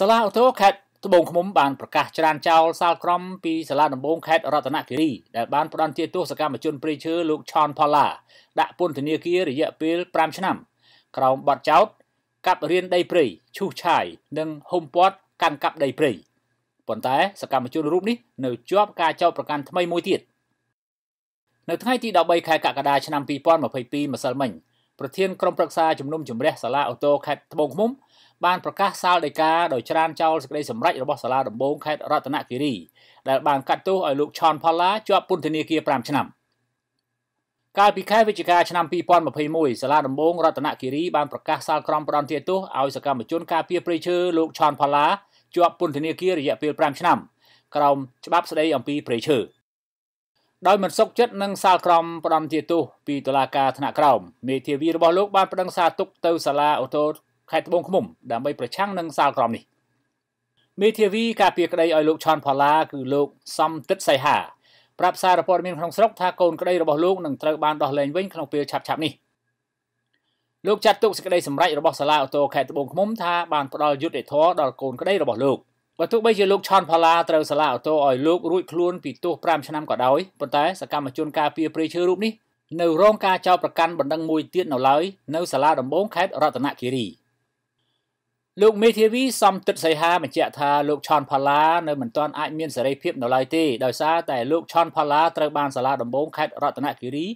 សាលាអូតូខេត្តត្បូងឃ្មុំបានប្រកាសច្រានចោលសាលក្រមពីសាលាដំបងខេត្តរតនគិរីដែលបានផ្ដន្ទាទោសកម្មជនព្រៃឈើលោកឆនផល្លាដាក់ពន្ធនាគាររយៈពេល5ឆ្នាំ ក្រោមបទចោទកាប់រៀនដីព្រៃឈូសឆាយនិងហុំព័ទ្ធកាន់កាប់ដីព្រៃប៉ុន្តែសកម្មជនរូបនេះ នៅជាប់ការចោទប្រកាន់ថ្មីមួយទៀតនៅថ្ងៃទី13ខែកក្កដាឆ្នាំ2022ម្សិលមិញប្រធានក្រុមប្រឹក្សាជំនុំជម្រះសាលាអូតូខេត្តត្បូងឃ្មុំបានប្រកាសសាលដីកាដោយច្រានចោលសេចក្តីសម្រេចរបស់សាលាដំបងខេត្តរតនគិរីដែលបានកាត់ទោសឲ្យលោកឆនផល្លាជាប់ពន្ធនាគារ5ឆ្នាំកាលពីខែវិច្ឆិកាឆ្នាំ2021សាលាដំបងរតនគិរីបានប្រកាសសាលក្រមផ្ដន្ទាទោសឲ្យសកម្មជនការពារព្រៃឈើលោកឆនផល្លាជាប់ពន្ធនាគាររយៈពេល5ឆ្នាំក្រោមច្បាប់ស្តីអំពីព្រៃឈើដោយមិនសុខចិត្តនឹងសាលក្រមផ្ដន្ទាទោសពីតុលាការថ្នាក់ក្រោមមេធាវីរបស់លោកបានប្តឹងសារទុកទៅសាលាអូតូខេត្តត្បូងឃ្មុំដើម្បីប្រឆាំងនឹងសាលក្រមនេះមេធាវីការពារក្តីឲ្យលោកឆនផល្លា គឺលោក សំទិតសៃហាប្រាប់សារព័ត៌មានក្នុងស្រុកថាកូនក្តីរបស់លោកនឹងត្រូវបានដោះលែងវិញក្នុងពេលឆាប់ៗនេះលោកចាត់ទុកសេចក្តីសម្រេចរបស់សាលាអូតូខេត្តត្បូងឃ្មុំថាបានផ្ដល់យុត្តិធម៌ដល់កូនក្តីរបស់លោកបើទោះបីជាលោកឆនផល្លាត្រូវសាលាអូតូឲ្យលោករួចខ្លួនពីទោស5ឆ្នាំក៏ដោយប៉ុន្តែសកម្មជនការពារព្រៃឈើរូបនេះនៅរងការចោទប្រកាន់បណ្ដឹងមួយទៀតនៅឡើយនៅ សាលាដំបងខេត្តរតនគិរី។លោកមេធាវីសំទិតសីហាបញ្ជាក់ថាលោកឆនផាឡានៅមិនទាន់អាចមានសេរីភាពនៅឡើយទេដោយសារតែលោកឆនផាឡាត្រូវបានសាលាដំបងខេត្តរតនគិរី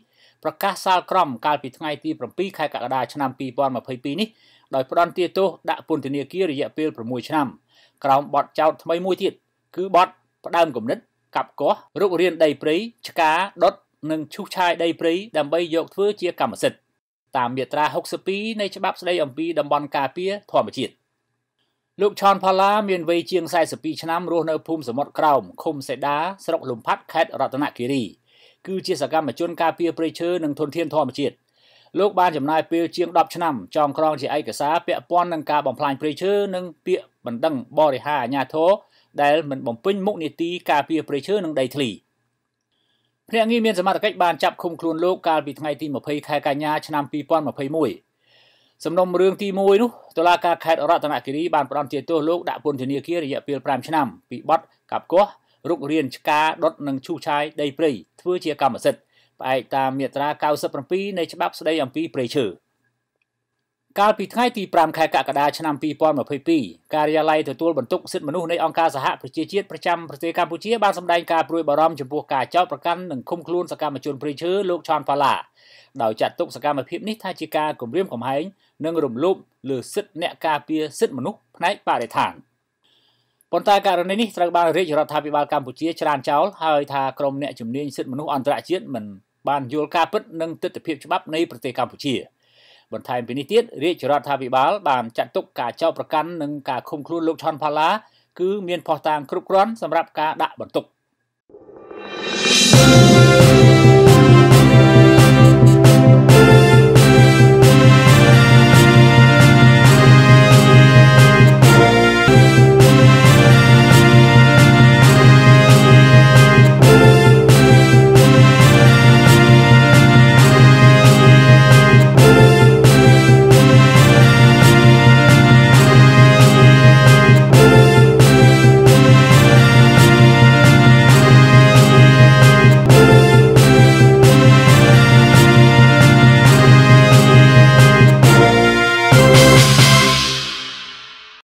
ប្រកាសសាលក្រមកាលពីថ្ងៃទី7ខែកក្កដាឆ្នាំ2022នេះដោយផ្ដន្ទាទោសដាក់ពន្ធនាគាររយៈពេល6ឆ្នាំ ក្រោមបទចោទថ្មីមួយទៀតគឺបទផ្ដើមគំនិត កាប់កោះរុករានដីព្រៃឆ្កាដុតនិងឈូសឆាយដីព្រៃដើម្បីយកធ្វើជាកម្មសិទ្ធិតាមមាត្រា62នៃច្បាប់ស្ដីអំពីតំបន់ការពារធម្មជាតិលោកឆនផាឡាមានវ័យជាង42ឆ្នាំរស់នៅភូមិសមុទ្រក្រោមឃុំសេដា ស្រុកលំផាត់ខេត្តរតនគិរី គឺជាសកម្មជនការពារព្រៃឈើនិងធនធានធម្មជាតិលោកបានចំណាយពេលជាង10ឆ្នាំចងក្រងជាឯកសារពាក់ព័ន្ធនឹងការបំផ្លាញព្រៃឈើនិងពាក្យបណ្ដឹងបរិហារអាជ្ញាធរដែលមិនបំពេញមុខនីតិការពារព្រៃឈើនិងដីធ្លីភ្នាក់ងារមានសមត្ថកិច្ចបានចាប់ឃុំខ្លួនលោកកាលពីថ្ងៃទី20ខែកញ្ញាឆ្នាំ2021សំណុំរឿងទី1នោះតុលាការខេត្តរតនគិរីបានផ្តន្ទាទោសលោកដាក់ពន្ធនាគាររយៈពេល5ឆ្នាំពីបទកាប់គាស់រុករានឆ្ការដុតនិងឈូសឆាយដីព្រៃធ្វើជាកម្មសិទ្ធិផ្អែកតាមមាត្រា97នៃច្បាប់ស្តីអំពីព្រៃឈើ។កាលពីថ្ងៃទី5ខែកក្កដាឆ្នាំ2022ការិយាល័យទទួលបន្ទុកសិទ្ធិមនុស្សនៃអង្គការសហប្រជាជាតិប្រចាំប្រទេសកម្ពុជាបានសម្ដែងការព្រួយបារម្ភចំពោះការចោទប្រកាន់និងឃុំខ្លួនសកម្មជនព្រៃឈើលោកឆនផាឡាដោយចាត់ទុកសកម្មភាពនេះថាជាការគំរាមកំហែងនិងរំលោភលើសិទ្ធិអ្នកការពារសិទ្ធិមនុស្សផ្នែកបរិស្ថានប៉ុន្តែករណីនេះត្រូវបានរាជរដ្ឋាភិបាលកម្ពុជាច្រានចោលហើយថាក្រមអ្នកជំនាញសិទ្ធិមនុស្សអន្តរជាតិមិនបានយល់ការពិតនិងទស្សនវិជ្ជាច្បាប់នៃប្រទេសកម្ពុជា។បន្ថែមពីនេះទៀតរាជរដ្ឋាភិបាល បានចាត់ទុកការចោទប្រកាន់និងការឃុំខ្លួនលោកឆនផាឡាគឺមានផុសតាងគ្រប់គ្រាន់សម្រាប់ការដាក់បន្ទុក thank you